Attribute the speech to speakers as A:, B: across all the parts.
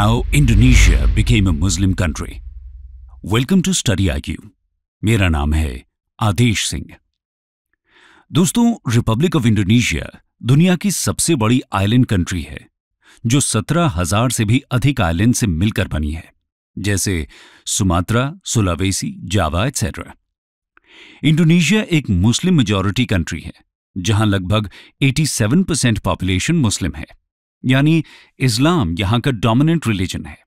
A: How Indonesia Became a Muslim Country Welcome to Study IQ. मेरा नाम है आदेश सिंह दोस्तों रिपब्लिक ऑफ इंडोनेशिया दुनिया की सबसे बड़ी आइलैंड कंट्री है जो सत्रह हजार से भी अधिक आइलैंड से मिलकर बनी है जैसे Sumatra Sulawesi Java etcetera Indonesia एक मुस्लिम मेजॉरिटी कंट्री है जहां लगभग 87 परसेंट पॉपुलेशन मुस्लिम है यानी इस्लाम यहां का डोमिनेंट रिलीजन है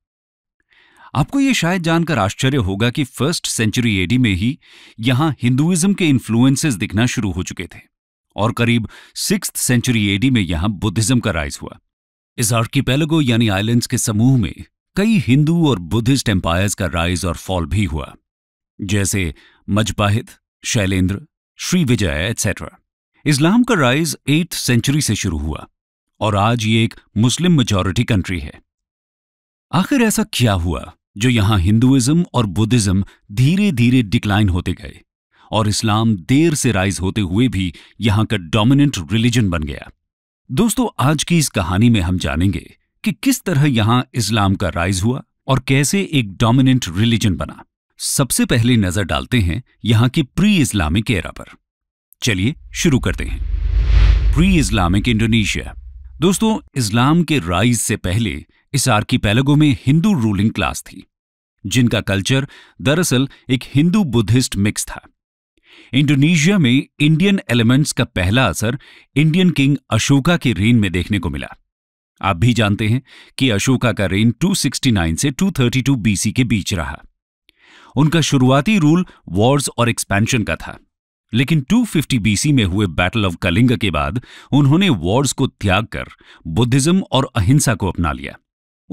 A: आपको यह शायद जानकर आश्चर्य होगा कि फर्स्ट सेंचुरी एडी में ही यहां हिंदुइज्म के इन्फ्लुएंसेस दिखना शुरू हो चुके थे और करीब सिक्स सेंचुरी एडी में यहां बुद्धिज्म का राइज हुआ इस आर्किपेलगो यानी आइलैंड्स के समूह में कई हिंदू और बुद्धिस्ट एम्पायर्स का राइज और फॉल भी हुआ जैसे Majapahit Shailendra Sri Vijaya etcetera Islam का राइज एट्थ सेंचुरी से शुरू हुआ और आज ये एक मुस्लिम मेजॉरिटी कंट्री है आखिर ऐसा क्या हुआ जो यहां हिंदुइज्म और बुद्धिज्म धीरे धीरे डिक्लाइन होते गए और इस्लाम देर से राइज होते हुए भी यहां का डोमिनेंट रिलीजन बन गया दोस्तों आज की इस कहानी में हम जानेंगे कि किस तरह यहां इस्लाम का राइज हुआ और कैसे एक डोमिनेंट रिलीजन बना सबसे पहले नजर डालते हैं यहां के प्री इस्लामिक एरा पर चलिए शुरू करते हैं प्री इस्लामिक इंडोनेशिया दोस्तों इस्लाम के राइज से पहले इस आर्कीपैलगो में हिंदू रूलिंग क्लास थी जिनका कल्चर दरअसल एक हिंदू बुद्धिस्ट मिक्स था इंडोनेशिया में इंडियन एलिमेंट्स का पहला असर इंडियन किंग अशोका के रेन में देखने को मिला आप भी जानते हैं कि अशोका का रेन 269 से 232 बीसी के बीच रहा उनका शुरुआती रूल वॉर्स और एक्सपेंशन का था लेकिन 250 बीसी में हुए बैटल ऑफ कलिंग के बाद उन्होंने वॉर्स को त्याग कर बुद्धिज्म और अहिंसा को अपना लिया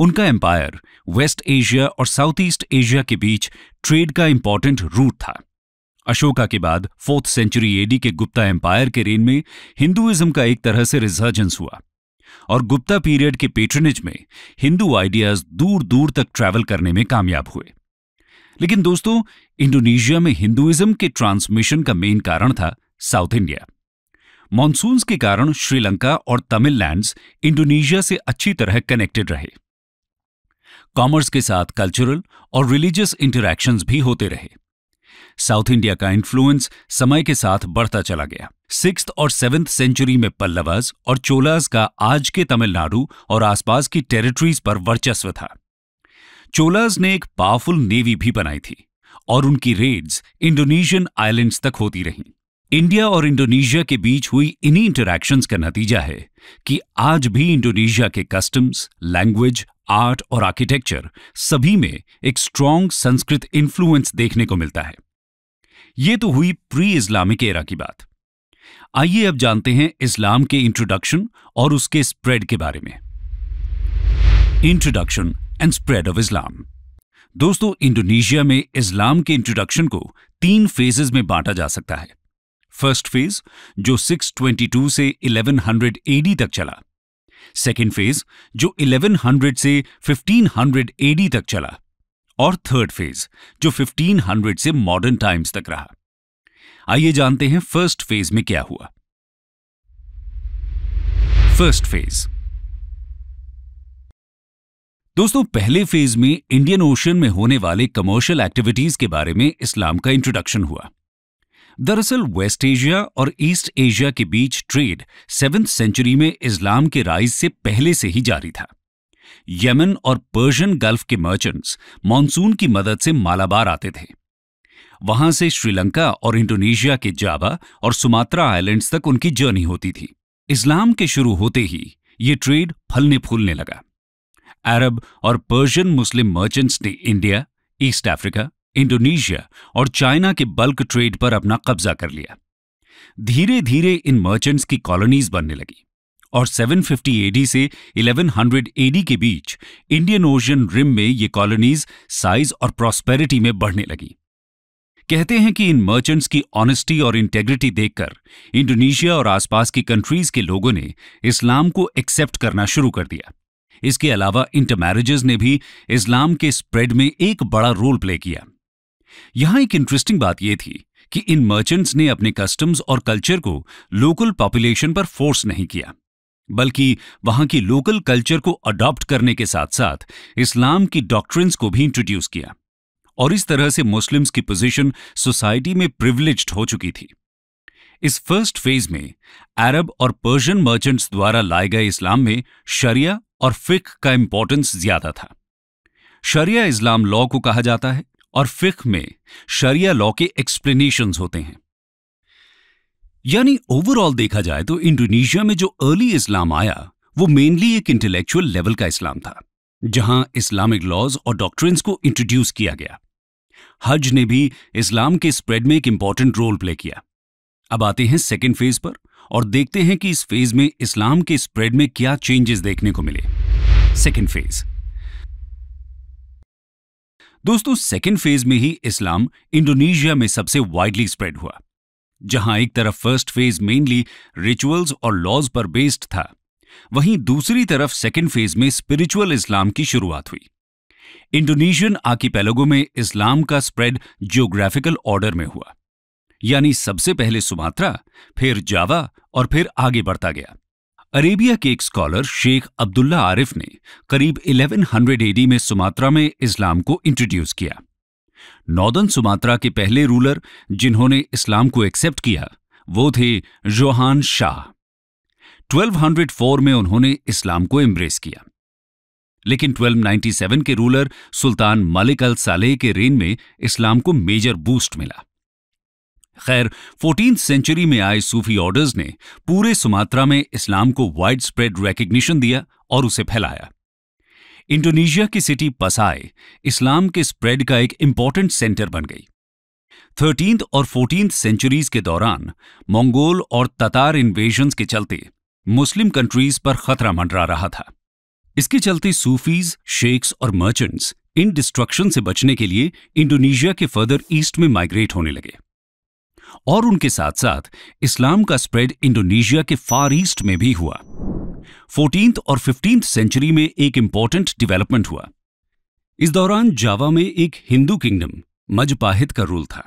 A: उनका एम्पायर वेस्ट एशिया और साउथ ईस्ट एशिया के बीच ट्रेड का इंपॉर्टेंट रूट था अशोका के बाद फोर्थ सेंचुरी एडी के गुप्ता एम्पायर के रेन में हिंदुइज्म का एक तरह से रिजर्जेंस हुआ और गुप्ता पीरियड के पेट्रनेज में हिंदू आइडियाज दूर दूर तक ट्रैवल करने में कामयाब हुए लेकिन दोस्तों इंडोनेशिया में हिंदुइज्म के ट्रांसमिशन का मेन कारण था साउथ इंडिया मानसून के कारण श्रीलंका और तमिललैंड्स इंडोनेशिया से अच्छी तरह कनेक्टेड रहे कॉमर्स के साथ कल्चरल और रिलीजियस इंटरैक्शंस भी होते रहे साउथ इंडिया का इन्फ्लुएंस समय के साथ बढ़ता चला गया सिक्स और सेवेंथ सेंचुरी में पल्लवाज और चोलाज का आज के तमिलनाडु और आसपास की टेरिटरीज पर वर्चस्व था चोलाज ने एक पावरफुल नेवी भी बनाई थी और उनकी रेड्स इंडोनेशियन आइलैंड्स तक होती रहीं इंडिया और इंडोनेशिया के बीच हुई इन्हीं इंटरैक्शंस का नतीजा है कि आज भी इंडोनेशिया के कस्टम्स लैंग्वेज आर्ट और आर्किटेक्चर सभी में एक स्ट्रॉन्ग संस्कृत इन्फ्लुएंस देखने को मिलता है ये तो हुई प्री इस्लामिक एरा की बात आइए अब जानते हैं इस्लाम के इंट्रोडक्शन और उसके स्प्रेड के बारे में introduction and spread of Islam दोस्तों इंडोनेशिया में इस्लाम के इंट्रोडक्शन को तीन फेजेज में बांटा जा सकता है फर्स्ट फेज जो 622 से 1100 एडी तक चला सेकेंड फेज जो 1100 से 1500 एडी तक चला और थर्ड फेज जो 1500 से मॉडर्न टाइम्स तक रहा आइए जानते हैं फर्स्ट फेज में क्या हुआ फर्स्ट फेज दोस्तों पहले फेज में इंडियन ओशन में होने वाले कमर्शियल एक्टिविटीज के बारे में इस्लाम का इंट्रोडक्शन हुआ दरअसल वेस्ट एशिया और ईस्ट एशिया के बीच ट्रेड सेवेंथ सेंचुरी में इस्लाम के राइज से पहले से ही जारी था यमन और पर्शियन गल्फ के मर्चेंट्स मानसून की मदद से मालाबार आते थे वहां से श्रीलंका और इंडोनेशिया के जावा और सुमात्रा आइलैंड्स तक उनकी जर्नी होती थी इस्लाम के शुरू होते ही ये ट्रेड फलने फूलने लगा अरब और पर्शियन मुस्लिम मर्चेंट्स ने इंडिया ईस्ट अफ्रीका इंडोनेशिया और चाइना के बल्क ट्रेड पर अपना कब्जा कर लिया धीरे धीरे इन मर्चेंट्स की कॉलोनीज बनने लगी और 750 एडी से 1100 एडी के बीच इंडियन ओशियन रिम में ये कॉलोनीज साइज और प्रॉस्पेरिटी में बढ़ने लगी कहते हैं कि इन मर्चेंट्स की ऑनेस्टी और इंटेग्रिटी देखकर इंडोनेशिया और आसपास की कंट्रीज के लोगों ने इस्लाम को एक्सेप्ट करना शुरू कर दिया इसके अलावा इंटरमैरिजेस ने भी इस्लाम के स्प्रेड में एक बड़ा रोल प्ले किया यहां एक इंटरेस्टिंग बात यह थी कि इन मर्चेंट्स ने अपने कस्टम्स और कल्चर को लोकल पॉपुलेशन पर फोर्स नहीं किया बल्कि वहां की लोकल कल्चर को अडॉप्ट करने के साथ साथ इस्लाम की डॉक्ट्रिन्स को भी इंट्रोड्यूस किया और इस तरह से मुस्लिम्स की पोजीशन सोसाइटी में प्रिविलेज्ड हो चुकी थी इस फर्स्ट फेज में अरब और पर्शियन मर्चेंट्स द्वारा लाए गए इस्लाम में शरिया और फिक का इंपॉर्टेंस ज्यादा था शरिया इस्लाम लॉ को कहा जाता है और फिक में शरिया लॉ के एक्सप्लेनेशन होते हैं यानी ओवरऑल देखा जाए तो इंडोनेशिया में जो अर्ली इस्लाम आया वो मेनली एक इंटेलेक्चुअल लेवल का इस्लाम था जहां इस्लामिक लॉज और डॉक्ट्रिन्स को इंट्रोड्यूस किया गया हज ने भी इस्लाम के स्प्रेड में एक इंपॉर्टेंट रोल प्ले किया अब आते हैं सेकेंड फेज पर और देखते हैं कि इस फेज में इस्लाम के स्प्रेड में क्या चेंजेस देखने को मिले सेकेंड फेज दोस्तों सेकेंड फेज में ही इस्लाम इंडोनेशिया में सबसे वाइडली स्प्रेड हुआ जहां एक तरफ फर्स्ट फेज मेनली रिचुअल्स और लॉज पर बेस्ड था वहीं दूसरी तरफ सेकेंड फेज में स्पिरिचुअल इस्लाम की शुरुआत हुई इंडोनेशियन आर्किपेलोगो में इस्लाम का स्प्रेड जियोग्राफिकल ऑर्डर में हुआ यानी सबसे पहले सुमात्रा फिर जावा और फिर आगे बढ़ता गया अरेबिया के एक स्कॉलर शेख अब्दुल्ला आरिफ ने करीब 1100 एडी में सुमात्रा में इस्लाम को इंट्रोड्यूस किया नॉर्दर्न सुमात्रा के पहले रूलर जिन्होंने इस्लाम को एक्सेप्ट किया वो थे जोहान शाह 1204 में उन्होंने इस्लाम को एम्ब्रेस किया लेकिन 1297 के ruler Sultan Malik al Saleh के रेन में इस्लाम को मेजर बूस्ट मिला खैर फोर्टीन सेंचुरी में आए सूफी ऑर्डर्स ने पूरे सुमात्रा में इस्लाम को वाइड स्प्रेड रेकग्निशन दिया और उसे फैलाया इंडोनेशिया की सिटी पसाए इस्लाम के स्प्रेड का एक इम्पॉर्टेंट सेंटर बन गई थर्टीन और फोर्टीन सेंचुरीज के दौरान मंगोल और ततार इन्वेजन्स के चलते मुस्लिम कंट्रीज पर खतरा मंडरा रहा था इसके चलते सूफीज शेख्स और मर्चेंट्स इन डिस्ट्रक्शन से बचने के लिए इंडोनेशिया के फर्दर ईस्ट में माइग्रेट होने लगे और उनके साथ साथ इस्लाम का स्प्रेड इंडोनेशिया के फार ईस्ट में भी हुआ फोर्टीन और फिफ्टींथ सेंचुरी में एक इंपॉर्टेंट डेवलपमेंट हुआ इस दौरान जावा में एक हिंदू किंगडम मजपाहित का रूल था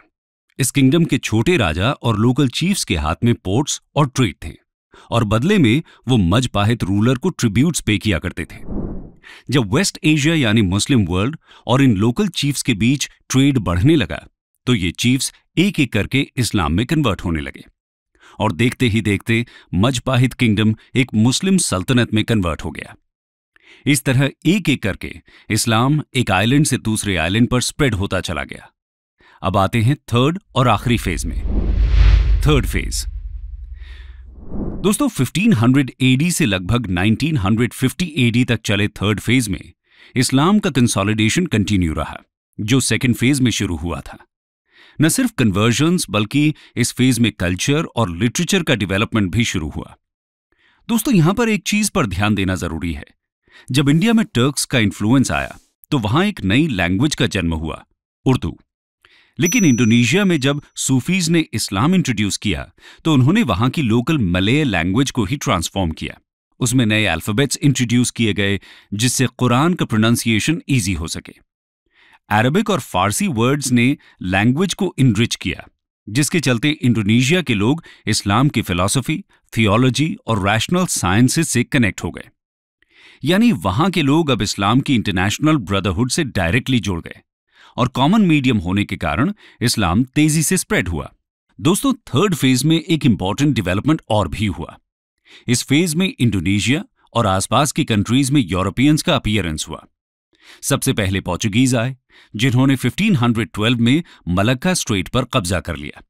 A: इस किंगडम के छोटे राजा और लोकल चीफ्स के हाथ में पोर्ट्स और ट्रेड थे और बदले में वो मजपाहित रूलर को ट्रिब्यूट्स पे किया करते थे जब वेस्ट एशिया यानी मुस्लिम वर्ल्ड और इन लोकल चीफ्स के बीच ट्रेड बढ़ने लगा तो ये चीफ्स एक एक करके इस्लाम में कन्वर्ट होने लगे और देखते ही देखते मजबाहिद किंगडम एक मुस्लिम सल्तनत में कन्वर्ट हो गया इस तरह एक एक करके इस्लाम एक आइलैंड से दूसरे आइलैंड पर स्प्रेड होता चला गया अब आते हैं थर्ड और आखिरी फेज में थर्ड फेज दोस्तों 1500 एडी से लगभग 1950 एडी तक चले थर्ड फेज में इस्लाम का कंसोलिडेशन कंटिन्यू रहा जो सेकेंड फेज में शुरू हुआ था न सिर्फ कन्वर्जन्स बल्कि इस फेज में कल्चर और लिटरेचर का डेवलपमेंट भी शुरू हुआ दोस्तों यहां पर एक चीज पर ध्यान देना जरूरी है जब इंडिया में टर्क्स का इन्फ्लुएंस आया तो वहां एक नई लैंग्वेज का जन्म हुआ उर्दू लेकिन इंडोनेशिया में जब सूफीज ने इस्लाम इंट्रोड्यूस किया तो उन्होंने वहां की लोकल मलय लैंग्वेज को ही ट्रांसफॉर्म किया उसमें नए अल्फाबेट्स इंट्रोड्यूस किए गए जिससे कुरान का प्रोनाउंसिएशन ईजी हो सके अरबिक और फारसी वर्ड्स ने लैंग्वेज को इनरिच किया जिसके चलते इंडोनेशिया के लोग इस्लाम की फिलॉसफी थियोलॉजी और रैशनल साइंसेस से कनेक्ट हो गए यानी वहां के लोग अब इस्लाम की इंटरनेशनल ब्रदरहुड से डायरेक्टली जुड़ गए और कॉमन मीडियम होने के कारण इस्लाम तेजी से स्प्रेड हुआ दोस्तों थर्ड फेज में एक इंपॉर्टेंट डेवलपमेंट और भी हुआ इस फेज में इंडोनेशिया और आसपास की कंट्रीज में यूरोपियंस का अपियरेंस हुआ सबसे पहले पोर्चुगीज आए जिन्होंने 1512 में मलक्का स्ट्रेट पर कब्जा कर लिया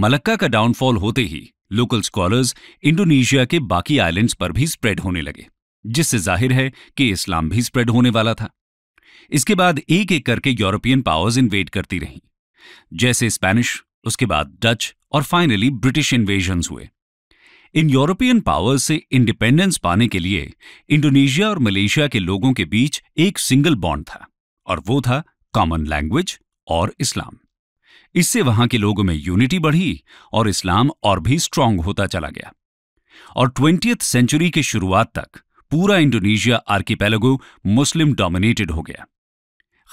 A: मलक्का का डाउनफॉल होते ही लोकल स्कॉलर्स इंडोनेशिया के बाकी आइलैंड्स पर भी स्प्रेड होने लगे जिससे जाहिर है कि इस्लाम भी स्प्रेड होने वाला था इसके बाद एक एक करके यूरोपियन पावर्स इन्वेड करती रहीं जैसे स्पेनिश उसके बाद डच और फाइनली ब्रिटिश इन्वेजन हुए इन यूरोपियन पावर्स से इंडिपेंडेंस पाने के लिए इंडोनेशिया और मलेशिया के लोगों के बीच एक सिंगल बॉन्ड था और वो था कॉमन लैंग्वेज और इस्लाम इससे वहां के लोगों में यूनिटी बढ़ी और इस्लाम और भी स्ट्रांग होता चला गया और ट्वेंटियथ सेंचुरी की शुरुआत तक पूरा इंडोनेशिया आर्किपेलगो मुस्लिम डोमिनेटेड हो गया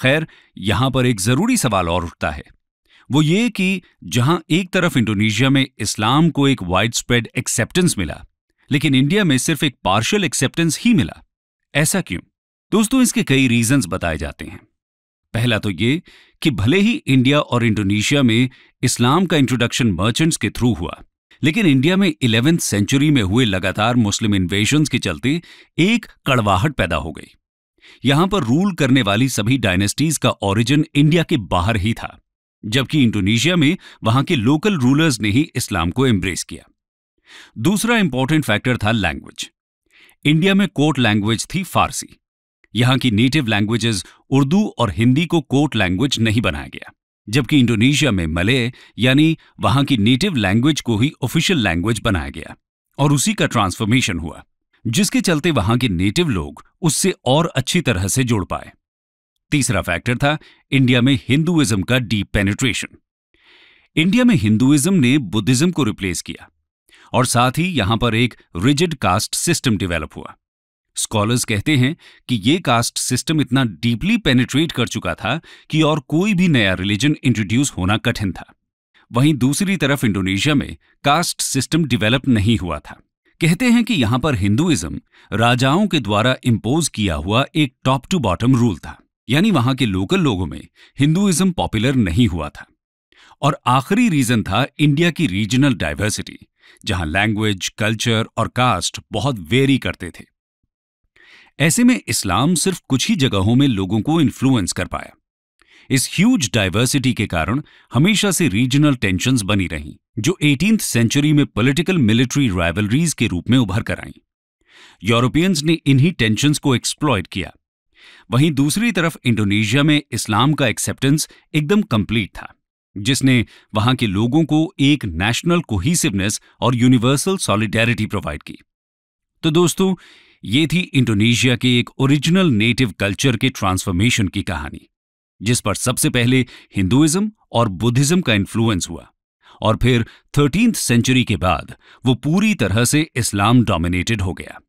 A: खैर यहां पर एक जरूरी सवाल और उठता है वो ये कि जहां एक तरफ इंडोनेशिया में इस्लाम को एक वाइड स्प्रेड एक्सेप्टेंस मिला लेकिन इंडिया में सिर्फ एक पार्शियल एक्सेप्टेंस ही मिला ऐसा क्यों दोस्तों इसके कई रीजंस बताए जाते हैं पहला तो ये कि भले ही इंडिया और इंडोनेशिया में इस्लाम का इंट्रोडक्शन मर्चेंट्स के थ्रू हुआ लेकिन इंडिया में इलेवेंथ सेंचुरी में हुए लगातार मुस्लिम इन्वेशन के चलते एक कड़वाहट पैदा हो गई यहां पर रूल करने वाली सभी डायनेस्टीज का ओरिजिन इंडिया के बाहर ही था जबकि इंडोनेशिया में वहां के लोकल रूलर्स ने ही इस्लाम को एम्ब्रेस किया दूसरा इंपॉर्टेंट फैक्टर था लैंग्वेज इंडिया में कोर्ट लैंग्वेज थी फारसी यहाँ की नेटिव लैंग्वेजेस उर्दू और हिंदी को कोर्ट लैंग्वेज नहीं बनाया गया जबकि इंडोनेशिया में मलय यानी वहां की नेटिव लैंग्वेज को ही ऑफिशियल लैंग्वेज बनाया गया और उसी का ट्रांसफॉर्मेशन हुआ जिसके चलते वहां के नेटिव लोग उससे और अच्छी तरह से जुड़ पाए तीसरा फैक्टर था इंडिया में हिंदुइज्म का डीप पेनिट्रेशन इंडिया में हिंदुइज्म ने बुद्धिज्म को रिप्लेस किया और साथ ही यहां पर एक रिजिड कास्ट सिस्टम डेवलप हुआ स्कॉलर्स कहते हैं कि ये कास्ट सिस्टम इतना डीपली पेनिट्रेट कर चुका था कि और कोई भी नया रिलीजन इंट्रोड्यूस होना कठिन था वहीं दूसरी तरफ इंडोनेशिया में कास्ट सिस्टम डेवलप नहीं हुआ था कहते हैं कि यहां पर हिंदुइज्म राजाओं के द्वारा इम्पोज किया हुआ एक टॉप टू बॉटम रूल था यानी वहां के लोकल लोगों में हिंदुइज्म पॉपुलर नहीं हुआ था और आखिरी रीजन था इंडिया की रीजनल डाइवर्सिटी जहां लैंग्वेज कल्चर और कास्ट बहुत वेरी करते थे ऐसे में इस्लाम सिर्फ कुछ ही जगहों में लोगों को इन्फ्लुएंस कर पाया इस ह्यूज डाइवर्सिटी के कारण हमेशा से रीजनल टेंशन बनी रहीं जो एटीन सेंचुरी में पॉलिटिकल मिलिट्री राइवलरीज के रूप में उभर कर आईं यूरोपियंस ने इन्हीं टेंशन को एक्सप्लॉयड किया वहीं दूसरी तरफ इंडोनेशिया में इस्लाम का एक्सेप्टेंस एकदम कंप्लीट था जिसने वहां के लोगों को एक नेशनल कोहिसिवनेस और यूनिवर्सल सॉलिडेरिटी प्रोवाइड की तो दोस्तों ये थी इंडोनेशिया के एक ओरिजिनल नेटिव कल्चर के ट्रांसफॉर्मेशन की कहानी जिस पर सबसे पहले हिंदुइज्म और बुद्धिज्म का इन्फ्लुएंस हुआ और फिर थर्टींथ सेंचुरी के बाद वो पूरी तरह से इस्लाम डोमिनेटेड हो गया